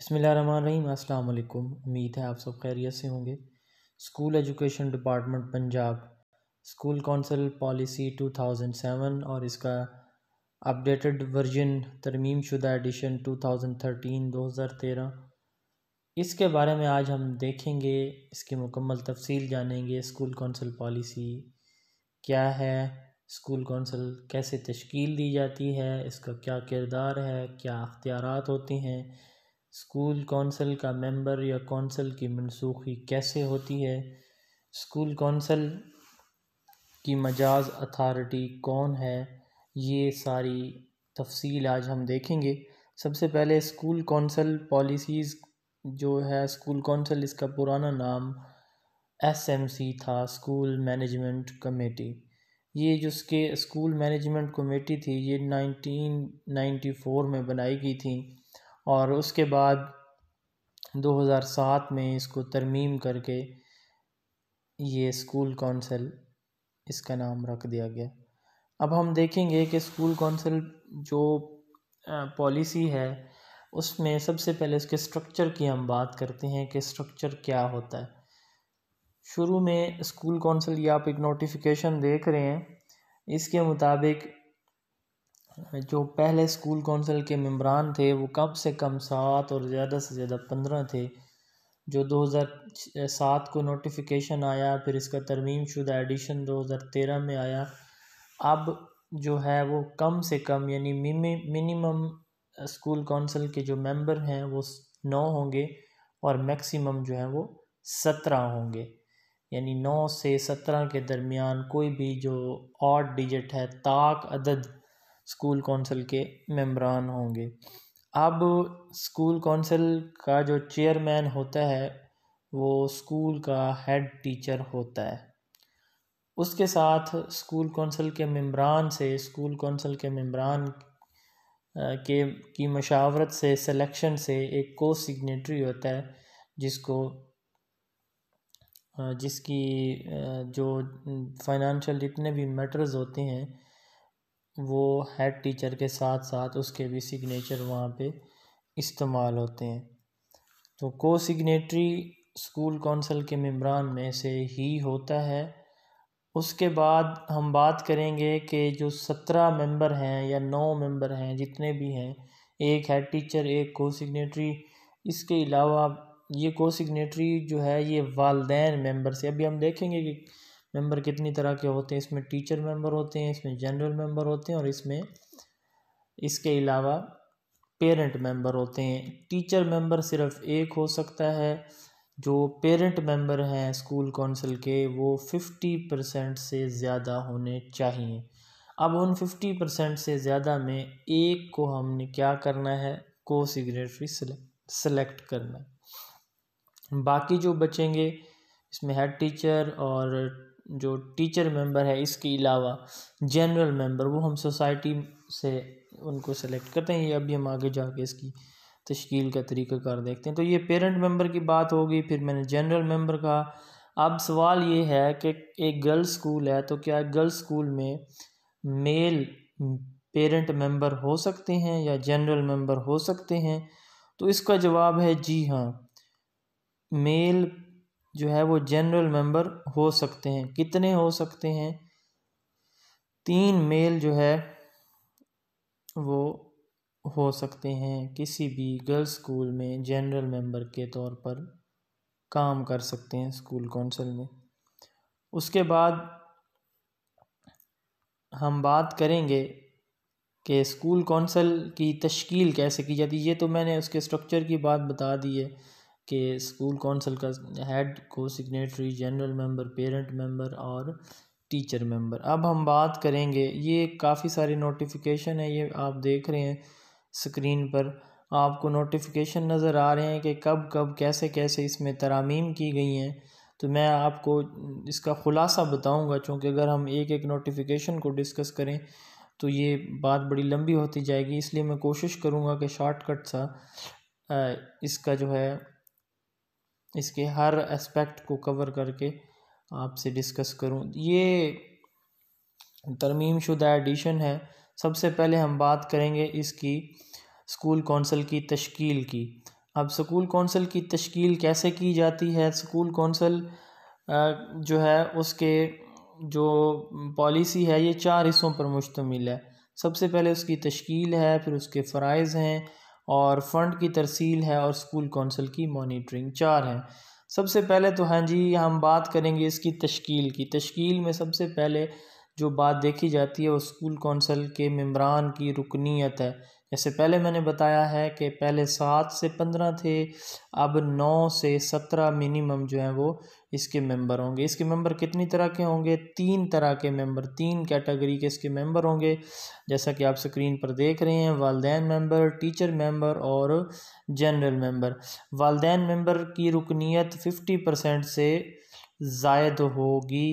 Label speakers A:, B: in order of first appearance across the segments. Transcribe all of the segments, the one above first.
A: बसमिलीम अल्लाम उम्मीद है आप सब खैरियत से होंगे school education department Punjab school council policy 2007 और इसका अपडेटेड वर्जन तरमीम शुदा एडिशन 2013-2013 इसके बारे में आज हम देखेंगे इसकी मुकम्मल तफसील जानेंगे स्कूल कौंसिल पॉलिसी क्या है स्कूल कौंसिल कैसे तश्कील दी जाती है इसका क्या किरदार है क्या अख्तियार होते हैं स्कूल कौंसल का मेंबर या कौंसल की मनसूखी कैसे होती है स्कूल कौंसल की मजाज अथार्टी कौन है ये सारी तफसील आज हम देखेंगे सबसे पहले स्कूल कौंसल पॉलिसीज़ जो है स्कूल कौंसल इसका पुराना नाम एस एम सी था स्कूल मैनेजमेंट कमेटी ये जो इसके स्कूल मैनेजमेंट कमेटी थी ये नाइनटीन नाइन्टी फ़ोर में बनाई गई थी और उसके बाद 2007 में इसको तरमीम करके ये स्कूल काउंसिल इसका नाम रख दिया गया अब हम देखेंगे कि स्कूल काउंसिल जो पॉलिसी है उसमें सबसे पहले उसके स्ट्रक्चर की हम बात करते हैं कि स्ट्रक्चर क्या होता है शुरू में स्कूल काउंसिल या आप एक नोटिफिकेशन देख रहे हैं इसके मुताबिक जो पहले स्कूल कौंसिल के मम्बरान थे वो कम से कम सात और ज़्यादा से ज़्यादा पंद्रह थे जो दो हज़ार सात को नोटिफिकेशन आया फिर इसका तरमीम शुदा एडिशन दो हज़ार तेरह में आया अब जो है वो कम से कम यानी मिनिमम स्कूल काउंसिल के जो मेंबर हैं वो नौ होंगे और मैक्सिमम जो है वो सत्रह होंगे यानी नौ से सत्रह के दरमियान कोई भी जो आठ डिजिट है ताक अदद स्कूल कौंसिल के मेम्बरान होंगे अब स्कूल कौंसिल का जो चेयरमैन होता है वो स्कूल का हेड टीचर होता है उसके साथ स्कूल कौंसिल के मम्बरान से स्कूल कौंसिल के मम्बरान के की मशावरत से सिलेक्शन से एक को सिग्नेटरी होता है जिसको जिसकी जो फाइनेंशियल जितने भी मैटर्स होते हैं वो हेड टीचर के साथ साथ उसके भी सिग्नेचर वहाँ पे इस्तेमाल होते हैं तो को सिग्नेटरी स्कूल कौंसिल के मम्बरान में से ही होता है उसके बाद हम बात करेंगे कि जो सत्रह मेंबर हैं या नौ मेंबर हैं जितने भी हैं एक हेड टीचर एक को सिग्नेटरी इसके अलावा ये को सिग्नेटरी जो है ये वालदेन मेंबर से अभी हम देखेंगे कि मेंबर कितनी तरह के होते हैं इसमें टीचर मेंबर होते हैं इसमें जनरल मेंबर होते हैं और इसमें इसके अलावा पेरेंट मेंबर होते हैं टीचर मेंबर सिर्फ एक हो सकता है जो पेरेंट मेंबर हैं स्कूल काउंसिल के वो फिफ्टी परसेंट से ज़्यादा होने चाहिए अब उन फिफ्टी परसेंट से ज़्यादा में एक को हमने क्या करना है को सिग्नेटरी सेलेक्ट सेलेक्ट करना बाकी जो बचेंगे इसमें हेड टीचर और जो टीचर मेंबर है इसके अलावा जनरल मेंबर वो हम सोसाइटी से उनको सेलेक्ट करते हैं ये अभी हम आगे जाके इसकी तश्कील का कर देखते हैं तो ये पेरेंट मेंबर की बात हो गई फिर मैंने जनरल मेंबर कहा अब सवाल ये है कि एक गर्ल्स स्कूल है तो क्या गर्ल्स स्कूल में मेल पेरेंट मेंबर हो सकते हैं या जनरल मेंबर हो सकते हैं तो इसका जवाब है जी हाँ मेल जो है वो जनरल मेंबर हो सकते हैं कितने हो सकते हैं तीन मेल जो है वो हो सकते हैं किसी भी गर्ल्स स्कूल में जनरल मेंबर के तौर पर काम कर सकते हैं स्कूल काउंसिल में उसके बाद हम बात करेंगे कि स्कूल काउंसिल की तश्कील कैसे की जाती है ये तो मैंने उसके स्ट्रक्चर की बात बता दी है के स्कूल कौंसिल का हेड को signatory general member parent member और टीचर मेंबर अब हम बात करेंगे ये काफ़ी सारे नोटिफिकेशन है ये आप देख रहे हैं स्क्रीन पर आपको नोटिफिकेशन नज़र आ रहे हैं कि कब कब कैसे कैसे इसमें तरामीम की गई हैं तो मैं आपको इसका ख़ुलासा बताऊंगा क्योंकि अगर हम एक एक नोटिफिकेशन को डिस्कस करें तो ये बात बड़ी लंबी होती जाएगी इसलिए मैं कोशिश करूँगा कि शॉर्टकट सा इसका जो है इसके हर एस्पेक्ट को कवर करके आपसे डिस्कस करूं ये तरमीम शुदा एडिशन है सबसे पहले हम बात करेंगे इसकी स्कूल कौंसल की तश्कील की अब स्कूल कौंसिल की तश्कील कैसे की जाती है स्कूल कौंसल जो है उसके जो पॉलिसी है ये चार हिस्सों पर मुश्तमिल है सबसे पहले उसकी तश्कील है फिर उसके फ़रज़ हैं और फ़ंड की तरसील है और स्कूल कौंसिल की मॉनिटरिंग चार है सबसे पहले तो हाँ जी हम बात करेंगे इसकी तश्कील की तश्कील में सबसे पहले जो बात देखी जाती है वो स्कूल कौंसिल के मम्बरान की रुकनीत है जैसे पहले मैंने बताया है कि पहले सात से पंद्रह थे अब नौ से सत्रह मिनिमम जो है वो इसके मेंबर होंगे इसके मेंबर कितनी तरह के होंगे तीन तरह के मेंबर तीन कैटेगरी के इसके मेंबर होंगे जैसा कि आप स्क्रीन पर देख रहे हैं वालदे मेंबर टीचर मेंबर और जनरल मेंबर वालदे मेंबर की रुकनीत फिफ्टी परसेंट से जायद होगी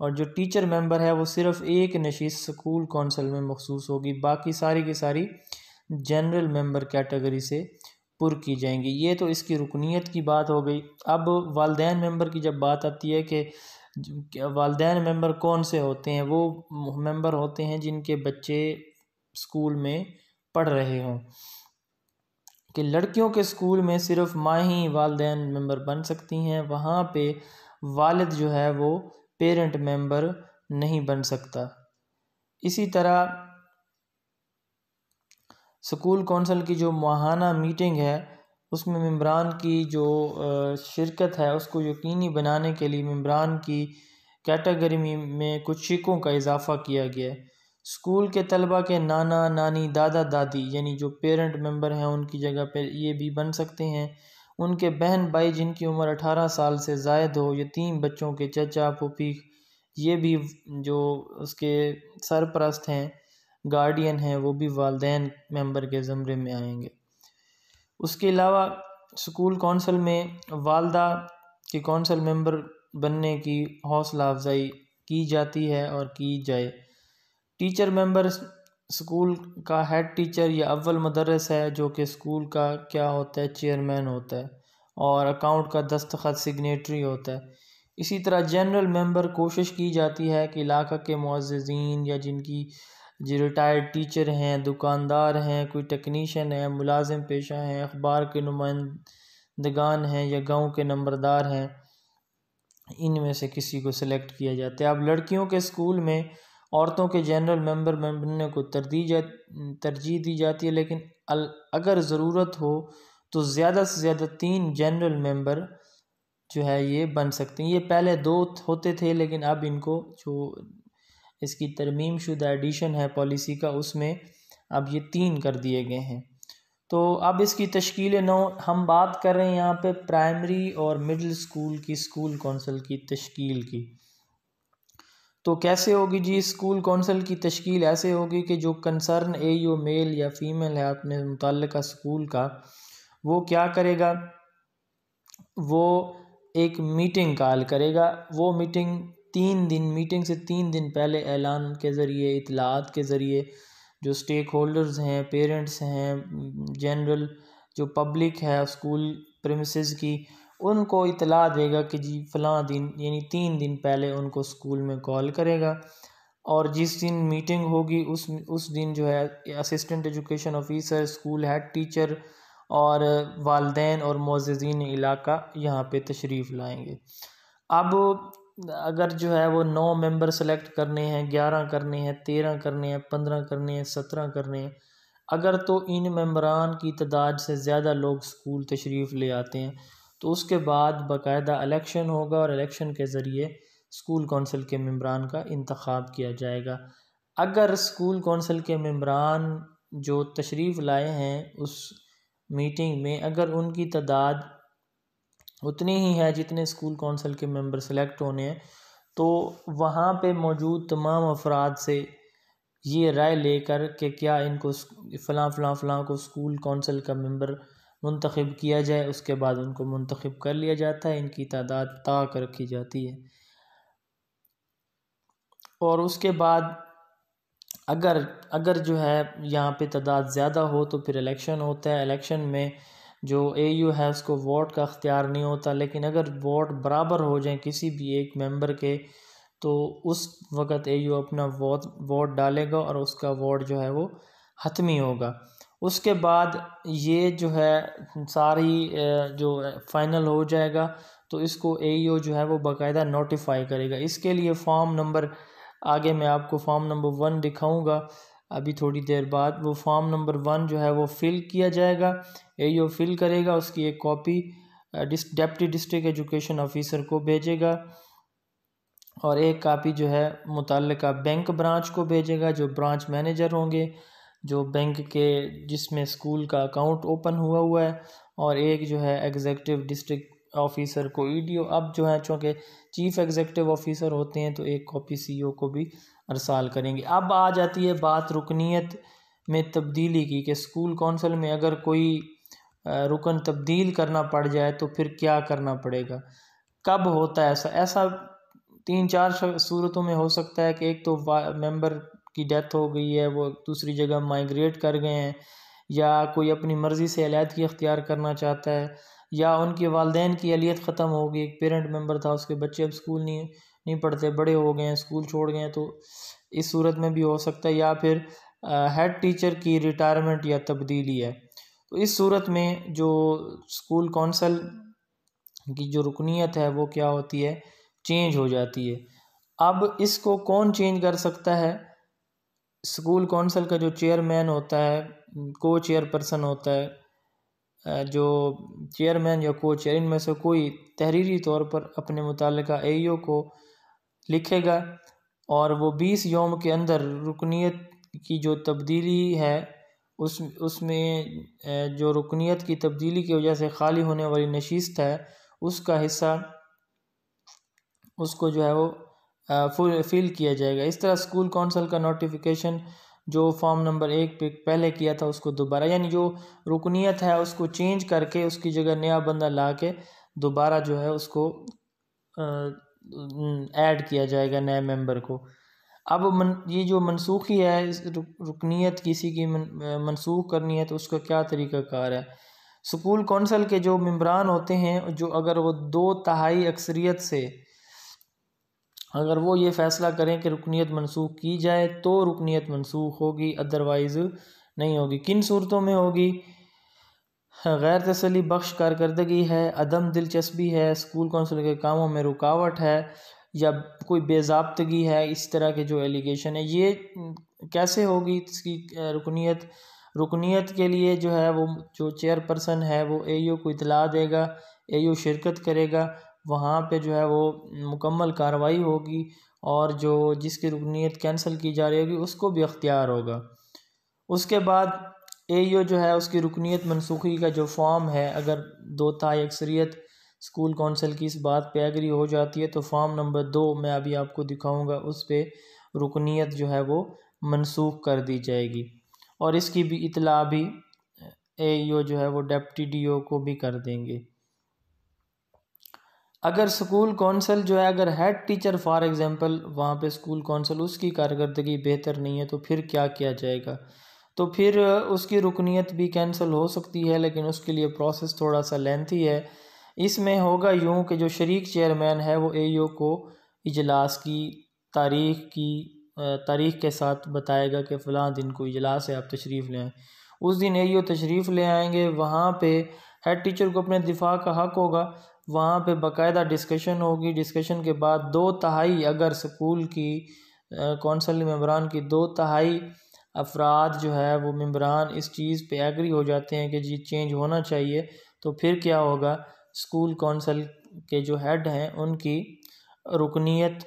A: और जो टीचर मेंबर है वो सिर्फ़ एक नशीस स्कूल कौंसिल में मखसूस होगी बाकी सारी की सारी जनरल मेम्बर कैटेगरी से पुर की जाएंगी ये तो इसकी रुकनीत की बात हो गई अब वालदे मेंबर की जब बात आती है कि वालदे मेंबर कौन से होते हैं वो मेंबर होते हैं जिनके बच्चे स्कूल में पढ़ रहे हों कि लड़कियों के स्कूल में सिर्फ माँ ही वालदेन मेंबर बन सकती हैं वहाँ पे वालिद जो है वो पेरेंट मेंबर नहीं बन सकता इसी तरह स्कूल कौंसल की जो माहाना मीटिंग है उसमें मम्बरान की जो शिरकत है उसको यकीनी बनाने के लिए मम्बरान की कैटेगरी में कुछ शिकों का इजाफ़ा किया गया है स्कूल के तलबा के नाना नानी दादा दादी यानी जो पेरेंट मेंबर हैं उनकी जगह पर ये भी बन सकते हैं उनके बहन भाई जिनकी उम्र अठारह साल से जायद हो यतीम बच्चों के चचा पुपी ये भी जो उसके सरपरस्त हैं गार्डियन हैं वो भी वालदेन मेंबर के ज़मरे में आएंगे उसके अलावा स्कूल कौंसल में वालदा के कौंसल मेंबर बनने की हौसला अफजाई की जाती है और की जाए टीचर मेंबर स्कूल का हेड टीचर या अव्वल मदरस है जो कि स्कूल का क्या होता है चेयरमैन होता है और अकाउंट का दस्तखत सिग्नेटरी होता है इसी तरह जनरल मेंबर कोशिश की जाती है कि इलाका के मुआजीन या जिनकी जी रिटायर्ड टीचर हैं दुकानदार हैं कोई टेक्नीशियन है मुलाजिम पेशा हैं अखबार के नुमाइंदगान हैं या गाँव के नंबरदार हैं इनमें से किसी को सिलेक्ट किया जाता है अब लड़कियों के स्कूल में औरतों के जनरल मेंबर बनने को तरजीह जा तरजीह दी जाती है लेकिन अगर ज़रूरत हो तो ज़्यादा से ज़्यादा तीन जनरल मेंबर जो है ये बन सकते हैं ये पहले दो होते थे लेकिन अब इनको जो इसकी तरमीम शुदा एडिशन है पॉलिसी का उसमें अब ये तीन कर दिए गए हैं तो अब इसकी तश्कील नौ हम बात कर रहे हैं यहाँ पे प्राइमरी और मिडिल स्कूल की स्कूल कौंसिल की तश्कील की तो कैसे होगी जी स्कूल कौंसिल की तश्कील ऐसे होगी कि जो कंसर्न ए मेल या फीमेल है अपने मुतल स्कूल का वो क्या करेगा वो एक मीटिंग कॉल करेगा वो मीटिंग तीन दिन मीटिंग से तीन दिन पहले ऐलान के ज़रिए इतलात के ज़रिए जो स्टेक होल्डर्स हैं पेरेंट्स हैं जनरल जो पब्लिक है स्कूल प्रेमिसेस की उनको इतला देगा कि जी फ़ला दिन यानी तीन दिन पहले उनको स्कूल में कॉल करेगा और जिस दिन मीटिंग होगी उस उस दिन जो है assistant education officer school head teacher और वालदेन और मोजीन इलाका यहाँ पे तशरीफ़ लाएंगे अब अगर जो है वो नौ मेंबर सेलेक्ट करने हैं ग्यारह करने हैं तेरह करने हैं पंद्रह करने हैं सत्रह करने हैं अगर तो इन मम्बरान की तादाद से ज़्यादा लोग स्कूल तशरीफ़ ले आते हैं तो उसके बाद बाकायदा इलेक्शन होगा और इलेक्शन के ज़रिए स्कूल कौंसिल के मम्बरान का इंतखब किया जाएगा अगर स्कूल कौंसिल के मम्बरान जो तशरीफ़ लाए हैं उस मीटिंग में अगर उनकी तादाद उतनी ही है जितने स्कूल कौंसिल के मेंबर सेलेक्ट होने हैं तो वहाँ पे मौजूद तमाम अफराद से ये राय लेकर के क्या इनको फ़लाँ फ़लाँ फ़लाँ को स्कूल कौंसिल का मेंबर मंतखब किया जाए उसके बाद उनको मंतखब कर लिया जाता है इनकी तादाद ताक कर रखी जाती है और उसके बाद अगर अगर जो है यहाँ पे तादाद ज़्यादा हो तो फिर इलेक्शन होता है इलेक्शन में जो ए यू है उसको वोट का अख्तियार नहीं होता लेकिन अगर वोट बराबर हो जाए किसी भी एक मेंबर के तो उस वक़्त ए यू अपना वोट वोट डालेगा और उसका वोट जो है वो हतमी होगा उसके बाद ये जो है सारी जो फाइनल हो जाएगा तो इसको ए यू जो है वो बाकायदा नोटिफाई करेगा इसके लिए फॉर्म नंबर आगे मैं आपको फॉर्म नंबर वन दिखाऊंगा अभी थोड़ी देर बाद वो फॉर्म नंबर वन जो है वो फ़िल किया जाएगा ए फ़िल करेगा उसकी एक कॉपी डिस डेप्टी डिस्ट्रिक्ट एजुकेशन ऑफिसर को भेजेगा और एक कापी जो है मुतल बैंक ब्रांच को भेजेगा जो ब्रांच मैनेजर होंगे जो बैंक के जिसमें स्कूल का अकाउंट ओपन हुआ हुआ है और एक जो है एग्जेक्टिव डिस्ट्रिक्ट ऑफिसर को ईडीओ e अब जो है चूँकि चीफ एग्जेक्टिव ऑफिसर होते हैं तो एक कॉपी सीईओ e को भी अरसाल करेंगे अब आ जाती है बात रुकनीत में तब्दीली की कि स्कूल कौंसिल में अगर कोई रुकन तब्दील करना पड़ जाए तो फिर क्या करना पड़ेगा कब होता है ऐसा ऐसा तीन चार सूरतों में हो सकता है कि एक तो मेंबर की डेथ हो गई है वो दूसरी जगह माइग्रेट कर गए हैं या कोई अपनी मर्ज़ी से अलीहदगी अख्तियार करना चाहता है या उनके वालदेन की अलीत ख़त्म हो गई एक पेरेंट मेंबर था उसके बच्चे अब स्कूल नहीं नहीं पढ़ते बड़े हो गए हैं स्कूल छोड़ गए हैं तो इस सूरत में भी हो सकता है या फिर हेड टीचर की रिटायरमेंट या तब्दीली है तो इस सूरत में जो स्कूल कौंसल की जो रुकनीत है वो क्या होती है चेंज हो जाती है अब इसको कौन चेंज कर सकता है स्कूल कौंसल का जो चेयरमैन होता है को चेयरपर्सन होता है जो चेयरमैन या को चेयर इनमें से कोई तहरीरी तौर पर अपने मुतल ए e को लिखेगा और वो बीस योम के अंदर रुकनीत की जो तब्दीली है उस उसमें जो रुकनीत की तब्दीली की वजह से खाली होने वाली नशीस्त है उसका हिस्सा उसको जो है वो फुल फिल किया जाएगा इस तरह स्कूल काउंसिल का नोटिफिकेशन जो फॉर्म नंबर एक पे पहले किया था उसको दोबारा यानी जो रुकनीत है उसको चेंज करके उसकी जगह नया बंदा ला के दोबारा जो है उसको ऐड किया जाएगा नए मेंबर को अब मन ये जो मनसूखी है इस रुकनीत किसी की मन, मनसूख करनी है तो उसका क्या कार है स्कूल कौंसल के जो मम्बरान होते हैं जो अगर वो दो तहाई अक्सरियत से अगर वो ये फ़ैसला करें कि रुकनीत मनसूख की जाए तो रुकनीत मनसूख होगी अदरवाइज़ नहीं होगी किन सूरतों में होगी गैर तसली बख्श कारकर्दगी है अदम दिलचस्पी है स्कूल कौंसिल के कामों में रुकावट है या कोई बेजाबतगी है इस तरह के जो एलिगेशन है ये कैसे होगी इसकी रुकनीत रुकनीत के लिए जो है वो जो चेयरपर्सन है वो ए यू को इतला देगा ए यू शिरकत करेगा वहाँ पे जो है वो मुकम्मल कार्रवाई होगी और जो जिसकी रुकनीत कैंसिल की जा रही होगी उसको भी अख्तियार होगा उसके बाद ए यो जो है उसकी रुकनीत मनसूखी का जो फॉर्म है अगर दो था अक्सरियत स्कूल कौंसिल की इस बात पे एग्री हो जाती है तो फॉर्म नंबर दो मैं अभी आपको दिखाऊंगा उस पर रुकनीत जो है वो मनसूख कर दी जाएगी और इसकी भी इतला भी ए जो है वो डेप्टी डी ओ को भी कर देंगे अगर स्कूल कौंसल जो है अगर हेड टीचर फॉर एग्ज़ाम्पल वहाँ पे स्कूल कौंसल उसकी कारकर्दगी बेहतर नहीं है तो फिर क्या किया जाएगा तो फिर उसकी रुकनीत भी कैंसिल हो सकती है लेकिन उसके लिए प्रोसेस थोड़ा सा लेंथी है इसमें होगा यूँ कि जो शरीक चेयरमैन है वो ए e को इजलास की तारीख की तारीख के साथ बताएगा कि फ़लाँ दिन को इजलास है आप तशरीफ़ लें उस दिन ए e तशरीफ़ ले आएंगे वहाँ पे हेड टीचर को अपने दिफा का हक होगा वहाँ पे बाकायदा डिस्कशन होगी डिस्कशन के बाद दो तहाई अगर स्कूल की कौंसल मम्बरान की दो तहाई अफराद जो है वो मम्बरान इस चीज़ पे एग्री हो जाते हैं कि जी चेंज होना चाहिए तो फिर क्या होगा स्कूल कौंसल के जो हेड हैं उनकी रुकनीत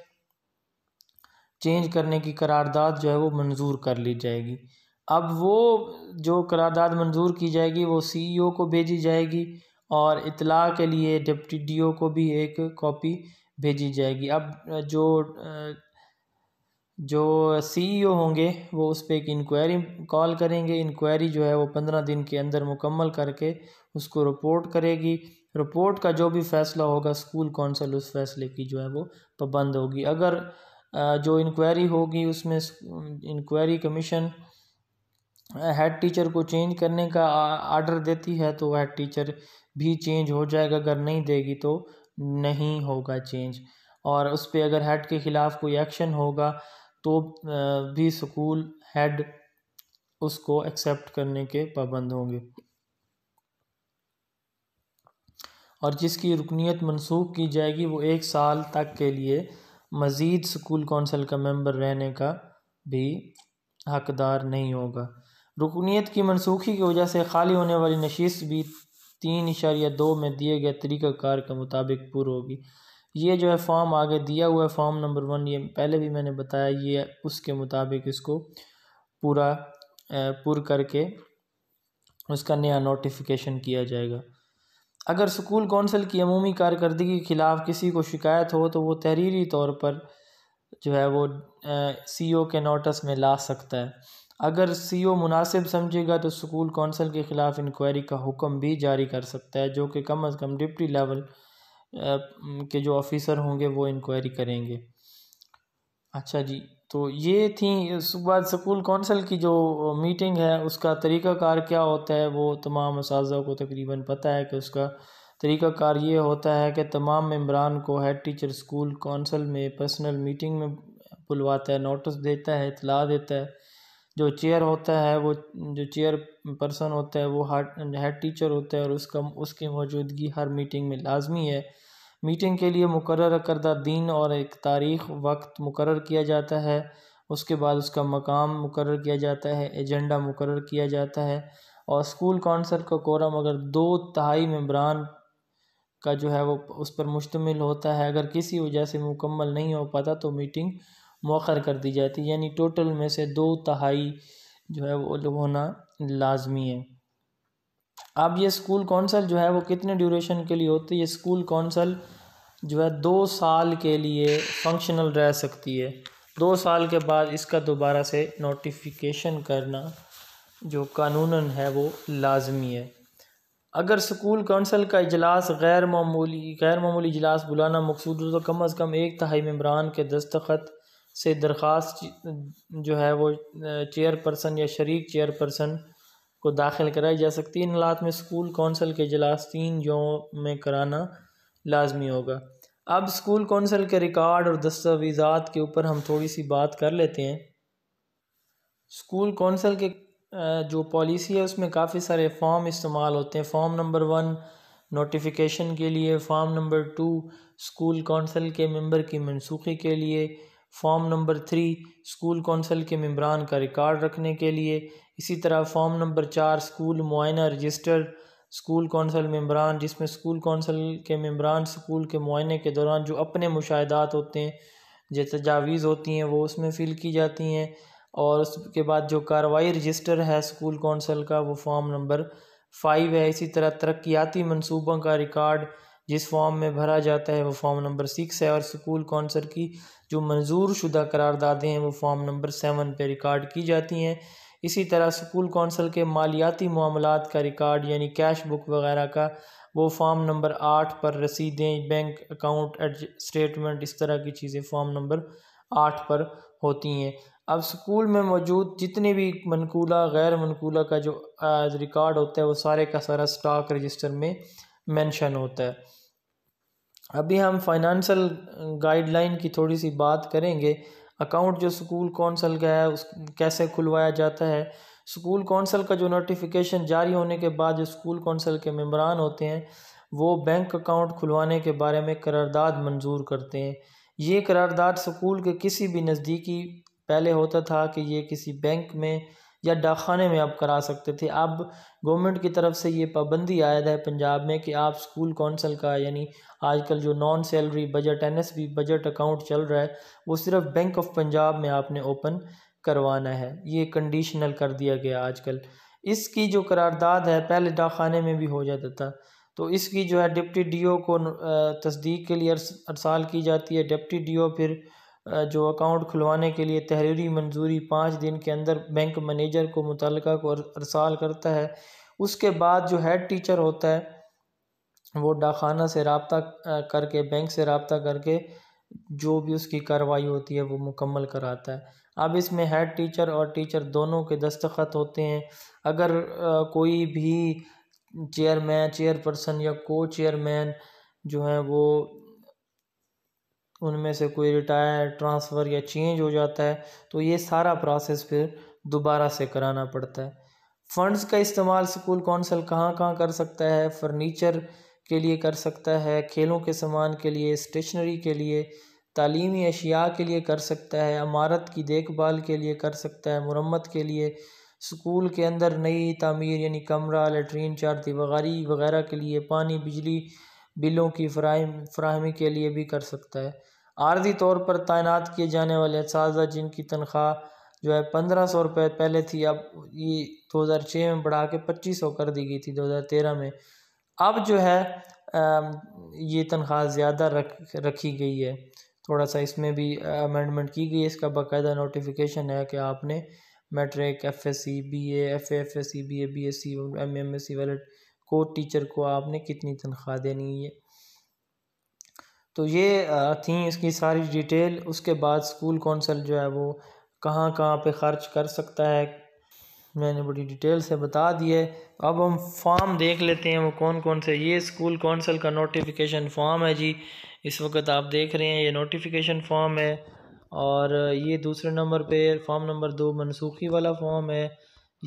A: चेंज करने की करारदाद जो है वो मंजूर कर ली जाएगी अब वो जो करारदाद मंजूर की जाएगी वो सीईओ e को भेजी जाएगी और इतला के लिए डिप्टी डीओ e को भी एक कॉपी भेजी जाएगी अब जो जो सी ई e होंगे वो उस पर एक इंक्वायरी कॉल करेंगे इंक्वायरी जो है वो पंद्रह दिन के अंदर मुकम्मल करके उसको रिपोर्ट करेगी रिपोर्ट का जो भी फैसला होगा स्कूल काउंसिल उस फैसले की जो है वो पाबंद होगी अगर जो इंक्वायरी होगी उसमें इंक्वायरी कमीशन हेड टीचर को चेंज करने का आर्डर देती है तो हेड टीचर भी चेंज हो जाएगा अगर नहीं देगी तो नहीं होगा चेंज और उस पर अगर हेड के ख़िलाफ़ कोई एक्शन होगा तो भी स्कूल हेड उसको एक्सेप्ट करने के पाबंद होंगे और जिसकी रुकनीत मनसूख की जाएगी वो एक साल तक के लिए मज़ीद स्कूल कौंसिल का मेंबर रहने का भी हकदार नहीं होगा रुकनीत की मनसूखी की वजह से खाली होने वाली नशीस भी तीन इशारिया दो में दिए गए तरीक़ाकार के मुताबिक पूरी होगी ये जो है फॉर्म आगे दिया हुआ है फॉर्म नंबर वन ये पहले भी मैंने बताया ये उसके मुताबिक इसको पूरा पुर करके उसका नया नोटिफिकेशन किया जाएगा अगर स्कूल कौंसिल की अमूमी कारकर्दगी के ख़िलाफ़ किसी को शिकायत हो तो वो तहरीरी तौर पर जो है वो सी ओ e के नोटिस में ला सकता है अगर सी ओ e मुनासिब समझेगा तो स्कूल कौंसिल के ख़िलाफ़ इंक्वायरी का हुक्म भी जारी कर सकता है जो कि कम अज़ कम डिप्टी लेवल के जो ऑफिसर होंगे वो इंक्वायरी करेंगे अच्छा जी तो ये थी सुबह स्कूल कौंसल की जो मीटिंग है उसका तरीक़ाकार क्या होता है वो तमाम इस को तकरीबन पता है कि उसका कार ये होता है कि तमाम मम्बरान को हेड टीचर स्कूल कौंसल में पर्सनल मीटिंग में बुलवाता है नोटिस देता है इतला देता है जो चेयर होता है वो जो चेयर पर्सन होता है वो हेड टीचर होता है और उसका उसकी मौजूदगी हर मीटिंग में लाजमी है मीटिंग के लिए मुकर करदा दिन और एक तारीख़ वक्त मुकर किया जाता है उसके बाद उसका मकाम मुकर किया जाता है एजेंडा मुकर किया जाता है और स्कूल कौंसल का कोरम अगर दो तहाई मम्बरान का जो है वो उस पर मुश्तमिल होता है अगर किसी वजह से मुकम्मल नहीं हो पाता तो मीटिंग मौखर कर दी जाती है यानी टोटल में से दो तहाई जो है वो होना लाजमी है अब ये स्कूल कौंसल जो है वो कितने ड्यूरेशन के लिए होती है ये स्कूल कौंसल जो है दो साल के लिए फंक्शनल रह सकती है दो साल के बाद इसका दोबारा से नोटिफिकेशन करना जो कानूनन है वो लाजमी है अगर स्कूल कौंसल का इजलास गैर मामूली गैर मामूली इजलास बुलाना मकसूद हो तो कम अज़ कम एक तहाई मम्बरान के दस्तखत से दरख्वास्त जो है वो चेयरपर्सन या शरीक चेयरपर्सन को दाखिल कराई जा सकती है इन हालात में स्कूल कौंसल के इजलास तीन यों में कराना लाजमी होगा अब स्कूल कौंसल के रिकॉर्ड और दस्तावेज़ात के ऊपर हम थोड़ी सी बात कर लेते हैं स्कूल कौंसल के जो पॉलिसी है उसमें काफ़ी सारे फॉर्म इस्तेमाल होते हैं फॉर्म नंबर वन नोटिफिकेशन के लिए form number two school council के मेंबर की मनसूखी के लिए form number three school council के मम्बरान का रिकॉर्ड रखने के लिए इसी तरह फॉर्म नंबर चार स्कूल मुआयना रजिस्टर स्कूल कौंसल मम्बरान जिसमें स्कूल कौंसल के मम्बरान स्कूल के मुआयने के दौरान जो अपने मुशाहदात होते हैं जो तजावीज़ होती हैं वो उसमें फ़िल की जाती हैं और उसके बाद जो कार्रवाई रजिस्टर है स्कूल कौंसल का वो फॉर्म नंबर फाइव है इसी तरह तरक्याती मनसूबों का रिकॉर्ड जिस फॉर्म में भरा जाता है वो फॉर्म नंबर सिक्स है और स्कूल कौंसर की जो मंजूर शुदा करारदादें हैं वो फॉर्म नंबर सेवन पे रिकॉर्ड की जाती हैं इसी तरह स्कूल कौंसल के मालियाती मामलों का रिकॉर्ड यानी कैश बुक वगैरह का वो फॉर्म नंबर आठ पर रसीदें बैंक अकाउंट स्टेटमेंट इस तरह की चीज़ें फॉर्म नंबर आठ पर होती हैं अब स्कूल में मौजूद जितने भी मनकूला गैर मनकूला का जो रिकॉर्ड होता है वो सारे का सारा स्टॉक रजिस्टर में मेंशन होता है अभी हम फाइनेंशियल गाइडलाइन की थोड़ी सी बात करेंगे अकाउंट जो स्कूल कौंसल का है उस कैसे खुलवाया जाता है स्कूल कौंसल का जो नोटिफिकेशन जारी होने के बाद जो स्कूल कौंसल के मम्बरान होते हैं वो बैंक अकाउंट खुलवाने के बारे में करारदाद मंजूर करते हैं ये करारदाद स्कूल के किसी भी नज़दीकी पहले होता था कि ये किसी बैंक में या डाकखाने में आप करा सकते थे अब गवर्नमेंट की तरफ से ये पाबंदी आयद है पंजाब में कि आप स्कूल काउंसिल का यानी आजकल जो non salary budget N S B budget account चल रहा है वो सिर्फ बैंक ऑफ पंजाब में आपने ओपन करवाना है ये कंडीशनल कर दिया गया आजकल इसकी जो करारदाद है पहले डाकखाने में भी हो जाता था तो इसकी जो है डिप्टी डीओ को तस्दीक के लिए अरसाल की जाती है डिप्टी डीओ फिर जो अकाउंट खुलवाने के लिए तहरीरी मंजूरी पाँच दिन के अंदर बैंक मैनेजर को मुतल को अरसाल करता है उसके बाद जो हेड टीचर होता है वो डाखाना से रबता करके बैंक से रबता करके जो भी उसकी कार्रवाई होती है वो मुकम्मल कराता है अब इसमें हेड टीचर और टीचर दोनों के दस्तखत होते हैं अगर आ, कोई भी चेयरमैन चेयरपर्सन या को चेयरमैन जो हैं वो उनमें से कोई रिटायर ट्रांसफ़र या चेंज हो जाता है तो ये सारा प्रोसेस फिर दोबारा से कराना पड़ता है फंड्स का इस्तेमाल स्कूल काउंसिल कहाँ कहाँ कर सकता है फर्नीचर के लिए कर सकता है खेलों के सामान के लिए स्टेशनरी के लिए तालीमी अशिया के लिए कर सकता है इमारत की देखभाल के लिए कर सकता है मुरम्मत के लिए स्कूल के अंदर नई तमीर यानी कमरा लेटरीन चारती वगारी वगैरह के लिए पानी बिजली बिलों की फ़राहम फ्राहमी के लिए भी कर सकता है आर्ज़ी तौर पर तैनात किए जाने वाले असातजा जिनकी तनख्वाह जो है पंद्रह सौ रुपये पहले थी अब ये दो हज़ार छः में बढ़ा के पच्चीस सौ कर दी गई थी दो हज़ार तेरह में अब जो है ये तनख्वाह ज़्यादा रख रखी गई है थोड़ा सा इसमें भी अमेंडमेंट की गई है इसका बाकायदा नोटिफिकेशन है कि आपने matric F S C B F F S C B A B S C M M S C वाले को टीचर को आपने कितनी तनख्वाह देनी है तो ये थी इसकी सारी डिटेल उसके बाद स्कूल कौंसल जो है वो कहाँ कहाँ पे ख़र्च कर सकता है मैंने बड़ी डिटेल से बता दी है अब हम फॉर्म देख लेते हैं वो कौन कौन से ये स्कूल कौंसल का नोटिफिकेशन फॉर्म है जी इस वक्त आप देख रहे हैं ये नोटिफिकेशन फॉर्म है और ये दूसरे नंबर पे फॉर्म नंबर दो मनसूखी वाला फॉर्म है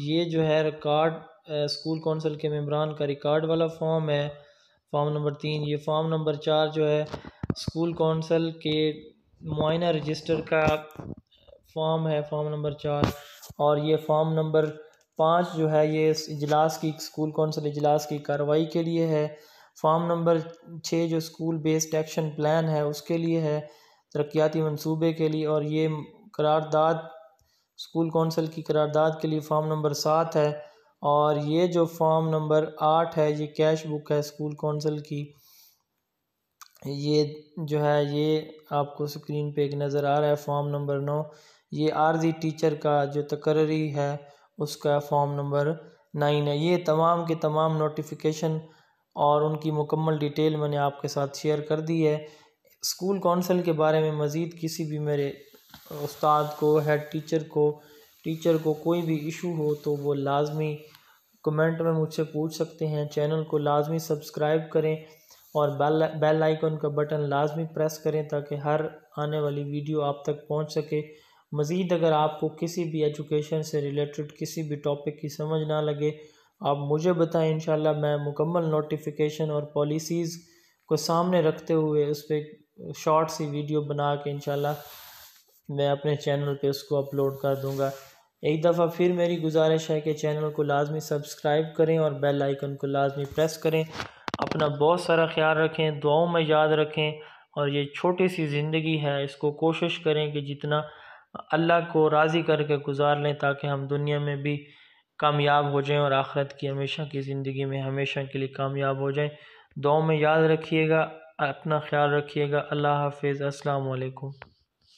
A: ये जो है रिकॉर्ड स्कूल कौंसिल के मम्बरान का रिकार्ड वाला फॉर्म है फॉर्म नंबर तीन ये फॉर्म नंबर चार जो है स्कूल कौंसल के मुआना रजिस्टर का फॉर्म है फॉर्म नंबर चार और ये फॉर्म नंबर पाँच जो है ये इजलास की स्कूल कौंसिल इजलास की कार्रवाई के लिए है फॉर्म नंबर छः जो स्कूल बेस्ड एक्शन प्लान है उसके लिए है तरक्याती मनसूबे के लिए और ये करारदाद स्कूल कौंसिल की करारदाद के लिए फॉर्म नंबर सात है और ये जो फॉर्म नंबर आठ है ये कैश बुक है स्कूल काउंसिल की ये जो है ये आपको स्क्रीन पे एक नज़र आ रहा है फॉर्म नंबर नौ ये आरजी टीचर का जो तकर्री है उसका फॉर्म नंबर नाइन है ये तमाम के तमाम नोटिफिकेशन और उनकी मुकम्मल डिटेल मैंने आपके साथ शेयर कर दी है स्कूल काउंसिल के बारे में मज़ीद किसी भी मेरे उस्ताद को हेड टीचर को टीचर को कोई भी इशू हो तो वो लाजमी कमेंट में मुझसे पूछ सकते हैं चैनल को लाजमी सब्सक्राइब करें और बेल बेल आइकन का बटन लाजमी प्रेस करें ताकि हर आने वाली वीडियो आप तक पहुंच सके मज़ीद अगर आपको किसी भी एजुकेशन से रिलेटेड किसी भी टॉपिक की समझ ना लगे आप मुझे बताएं इन मैं मुकम्मल नोटिफिकेशन और पॉलिसीज़ को सामने रखते हुए उस पर शॉर्ट सी वीडियो बना के इन मैं अपने चैनल पे उसको अपलोड कर दूंगा एक दफ़ा फिर मेरी गुजारिश है कि चैनल को लाजमी सब्सक्राइब करें और बेल आइकन को लाजमी प्रेस करें अपना बहुत सारा ख्याल रखें दुआओं में याद रखें और ये छोटी सी ज़िंदगी है इसको कोशिश करें कि जितना अल्लाह को राज़ी करके गुजार लें ताकि हम दुनिया में भी कामयाब हो जाएं और आखरत की हमेशा की ज़िंदगी में हमेशा के लिए कामयाब हो जाएं दुआओं में याद रखिएगा अपना ख्याल रखिएगा अल्लाह हाफिज़ अस्सलाम वालेकुम